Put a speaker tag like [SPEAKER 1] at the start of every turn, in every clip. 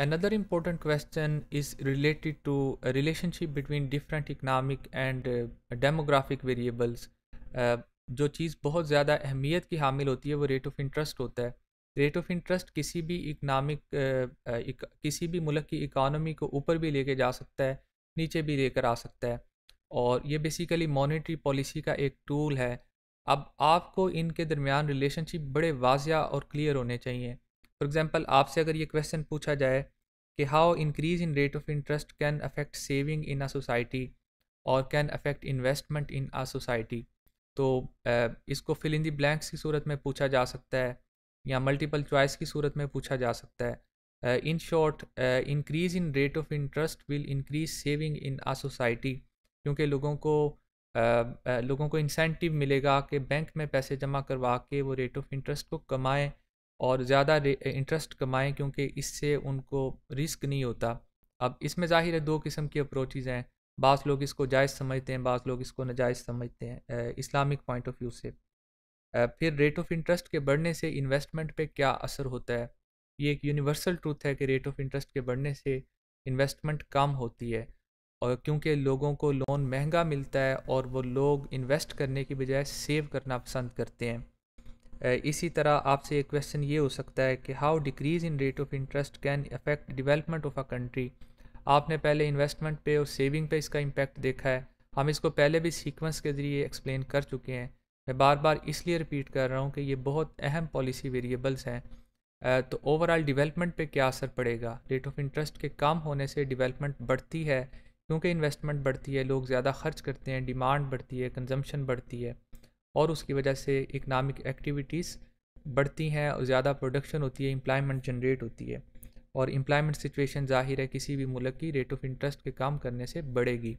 [SPEAKER 1] Another important question is related to a relationship between different economic and uh, demographic variables. Uh, जो चीज़ बहुत ज़्यादा अहमियत की हामिल होती है वो रेट ऑफ इंटरेस्ट होता है रेट ऑफ इंटरेस्ट किसी भी इकनॉमिक uh, uh, किसी भी मुल्क की इकानमी को ऊपर भी लेके जा सकता है नीचे भी लेकर आ सकता है और ये बेसिकली मॉनेटरी पॉलिसी का एक टूल है अब आपको इनके दरमियान रिलेशनशिप बड़े वाजिया और क्लियर होने चाहिए फॉर एग्जांपल आपसे अगर ये क्वेश्चन पूछा जाए कि how increase in rate of interest can affect saving in a society और can affect investment in a society तो इसको फिल इन दी ब्लैंक्स की सूरत में पूछा जा सकता है या मल्टीपल चॉइस की सूरत में पूछा जा सकता है in short increase in rate of interest will increase saving in a society क्योंकि लोगों को uh, लोगों को इंसेंटिव मिलेगा कि बैंक में पैसे जमा करवा के वो रेट ऑफ इंटरेस्ट को कमाएं और ज़्यादा इंटरेस्ट कमाएं क्योंकि इससे उनको रिस्क नहीं होता अब इसमें जाहिर है दो किस्म की अप्रोचेज़ हैं बास लोग इसको जायज़ समझते हैं बास लोग इसको नाजायज़ समझते हैं इस्लामिक पॉइंट ऑफ व्यू से फिर रेट ऑफ़ इंटरेस्ट के बढ़ने से इन्वेस्टमेंट पे क्या असर होता है ये एक यूनिवर्सल ट्रूथ है कि रेट ऑफ़ इंटरेस्ट के बढ़ने से इन्वेस्टमेंट कम होती है और क्योंकि लोगों को लोन महंगा मिलता है और वो लोग इन्वेस्ट करने की बजाय सेव करना पसंद करते हैं इसी तरह आपसे एक क्वेश्चन ये हो सकता है कि how decrease in rate of interest can affect development of a country आपने पहले इन्वेस्टमेंट पे और सेविंग पे इसका इम्पैक्ट देखा है हम इसको पहले भी सीक्वेंस के ज़रिए एक्सप्लेन कर चुके हैं मैं बार बार इसलिए रिपीट कर रहा हूँ कि ये बहुत अहम पॉलिसी वेरिएबल्स हैं तो ओवरऑल डेवलपमेंट पे क्या असर पड़ेगा रेट ऑफ इंटरेस्ट के कम होने से डेवलपमेंट बढ़ती है क्योंकि इन्वेस्टमेंट बढ़ती है लोग ज़्यादा खर्च करते हैं डिमांड बढ़ती है कंजम्पशन बढ़ती है और उसकी वजह से इकनॉमिक एक्टिविटीज़ बढ़ती हैं और ज़्यादा प्रोडक्शन होती है एम्प्लॉयमेंट जनरेट होती है और एम्प्लॉयमेंट सिचुएशन जाहिर है किसी भी मुल्क की रेट ऑफ इंटरेस्ट के काम करने से बढ़ेगी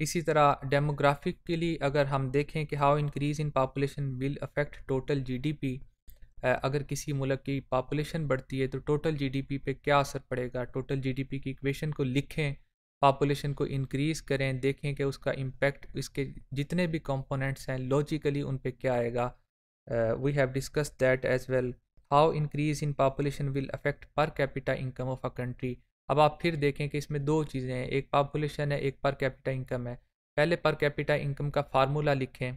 [SPEAKER 1] इसी तरह डेमोग्राफिक के लिए अगर हम देखें कि how increase in population will affect total GDP अगर किसी मुल्क की पापुलेशन बढ़ती है तो टोटल जीडीपी पे क्या असर पड़ेगा टोटल जीडीपी की इक्वेशन को लिखें पॉपुलेशन को इंक्रीज़ करें देखें कि उसका इम्पेक्ट इसके जितने भी कंपोनेंट्स हैं लॉजिकली उन पे क्या आएगा we have discuss that as well how increase in population will affect per capita income of a country अब आप फिर देखें कि इसमें दो चीज़ें हैं एक पॉपुलेशन है एक पर कैपिटा इनकम है पहले पर कैपिटा इनकम का फार्मूला लिखें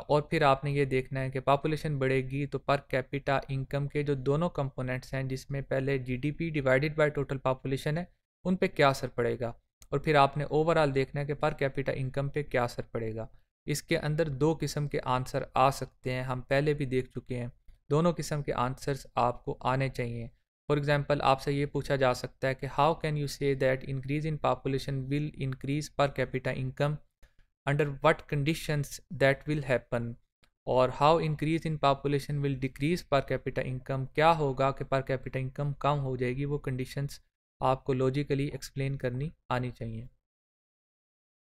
[SPEAKER 1] और फिर आपने ये देखना है कि पॉपुलेशन बढ़ेगी तो पर कैपिटा इनकम के जो दोनों कंपोनेंट्स हैं जिसमें पहले GDP divided by total population है उन पे क्या असर पड़ेगा और फिर आपने ओवरऑल देखना है कि पर कैपिटा इनकम पे क्या असर पड़ेगा इसके अंदर दो किस्म के आंसर आ सकते हैं हम पहले भी देख चुके हैं दोनों किस्म के आंसर्स आपको आने चाहिए फॉर एग्ज़ाम्पल आपसे ये पूछा जा सकता है कि how can you say that increase in population will increase per capita income under what conditions that will happen और how increase in population will decrease per capita income क्या होगा कि पर कैपिटा इनकम कम हो जाएगी वो कंडीशंस आपको logically explain करनी आनी चाहिए